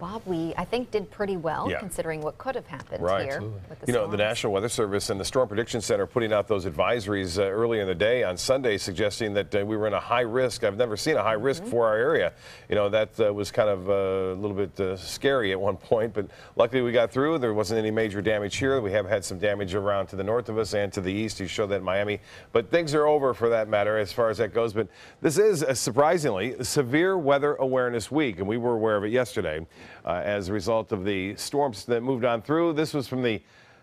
Well, Bob, we, I think, did pretty well yeah. considering what could have happened right. here. Absolutely. you storms. know, the National Weather Service and the Storm Prediction Center putting out those advisories uh, early in the day on Sunday suggesting that uh, we were in a high risk. I've never seen a high risk mm -hmm. for our area. You know, that uh, was kind of uh, a little bit uh, scary at one point, but luckily we got through. There wasn't any major damage here. We have had some damage around to the north of us and to the east. You showed that in Miami, but things are over for that matter as far as that goes. But this is surprisingly Severe Weather Awareness Week, and we were aware of it yesterday uh, as a result of the storms that moved on through. This was from the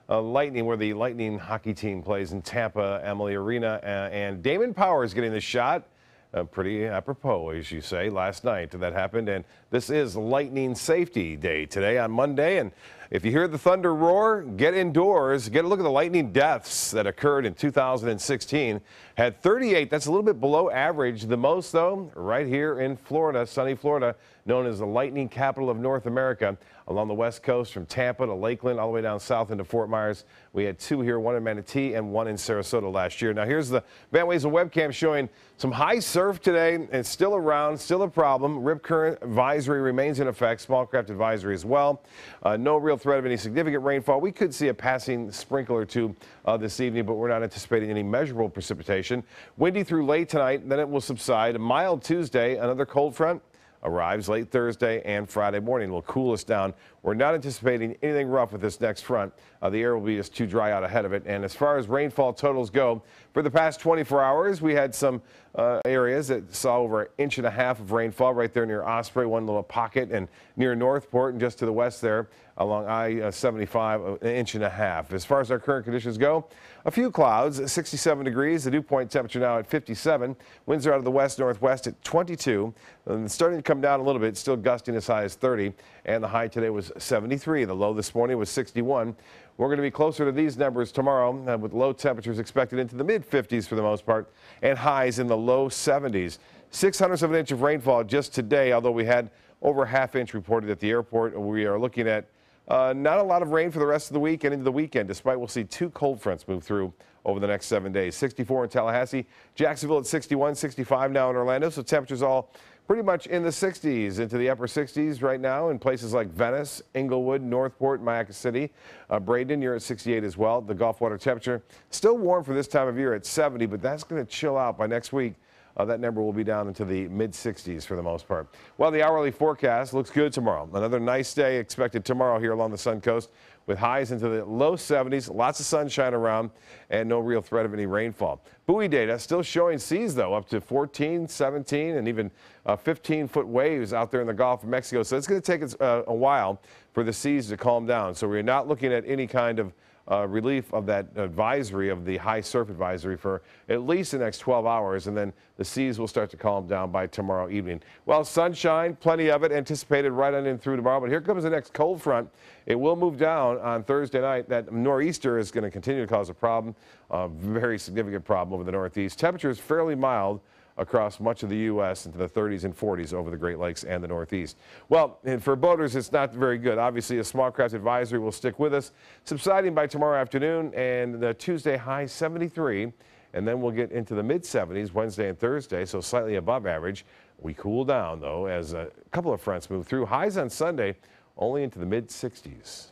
uh, Lightning, where the Lightning hockey team plays in Tampa, Emily Arena, uh, and Damon Power is getting the shot. Uh, pretty apropos, as you say, last night that happened. And this is Lightning Safety Day today on Monday. And if you hear the thunder roar, get indoors. Get a look at the lightning deaths that occurred in 2016. Had 38, that's a little bit below average. The most, though, right here in Florida, sunny Florida, known as the lightning capital of North America. Along the west coast from Tampa to Lakeland, all the way down south into Fort Myers. We had two here, one in Manatee and one in Sarasota last year. Now, here's the bandways Ways webcam showing some high surf today is still around, still a problem. Rip current advisory remains in effect, small craft advisory as well. Uh, no real threat of any significant rainfall. We could see a passing sprinkle or two uh, this evening, but we're not anticipating any measurable precipitation. Windy through late tonight, then it will subside. A mild Tuesday, another cold front arrives late Thursday and Friday morning. will cool us down. We're not anticipating anything rough with this next front. Uh, the air will be just too dry out ahead of it. And as far as rainfall totals go, for the past 24 hours, we had some uh, areas that saw over an inch and a half of rainfall right there near Osprey, one little pocket, and near Northport and just to the west there along I-75, uh, an inch and a half. As far as our current conditions go, a few clouds, 67 degrees, the dew point temperature now at 57. Winds are out of the west-northwest at 22. And starting to come down a little bit, still gusting as high as 30. And the high today was 73. The low this morning was 61. We're going to be closer to these numbers tomorrow, uh, with low temperatures expected into the mid 50s for the most part, and highs in the low 70s. Six hundredths of an inch of rainfall just today, although we had over half inch reported at the airport. We are looking at uh, not a lot of rain for the rest of the week and into the weekend, despite we'll see two cold fronts move through over the next seven days. 64 in Tallahassee, Jacksonville at 61, 65 now in Orlando. So temperatures all pretty much in the 60s, into the upper 60s right now in places like Venice, Inglewood, Northport, Mayaca City. Uh, Braden, you're at 68 as well. The Gulf water temperature still warm for this time of year at 70, but that's going to chill out by next week. Uh, that number will be down into the mid 60s for the most part. Well, the hourly forecast looks good tomorrow. Another nice day expected tomorrow here along the Sun Coast with highs into the low 70s, lots of sunshine around, and no real threat of any rainfall. Buoy data still showing seas, though, up to 14, 17, and even 15-foot uh, waves out there in the Gulf of Mexico. So it's going to take uh, a while for the seas to calm down. So we're not looking at any kind of uh, relief of that advisory of the high surf advisory for at least the next 12 hours, and then the seas will start to calm down by tomorrow evening. Well, sunshine, plenty of it, anticipated right on in through tomorrow, but here comes the next cold front. It will move down on Thursday night. That nor'easter is going to continue to cause a problem, a very significant problem over the northeast. Temperatures fairly mild across much of the U.S. into the 30s and 40s over the Great Lakes and the Northeast. Well, and for boaters, it's not very good. Obviously, a small craft advisory will stick with us, subsiding by tomorrow afternoon and the Tuesday high 73. And then we'll get into the mid 70s Wednesday and Thursday, so slightly above average. We cool down, though, as a couple of fronts move through. Highs on Sunday only into the mid 60s.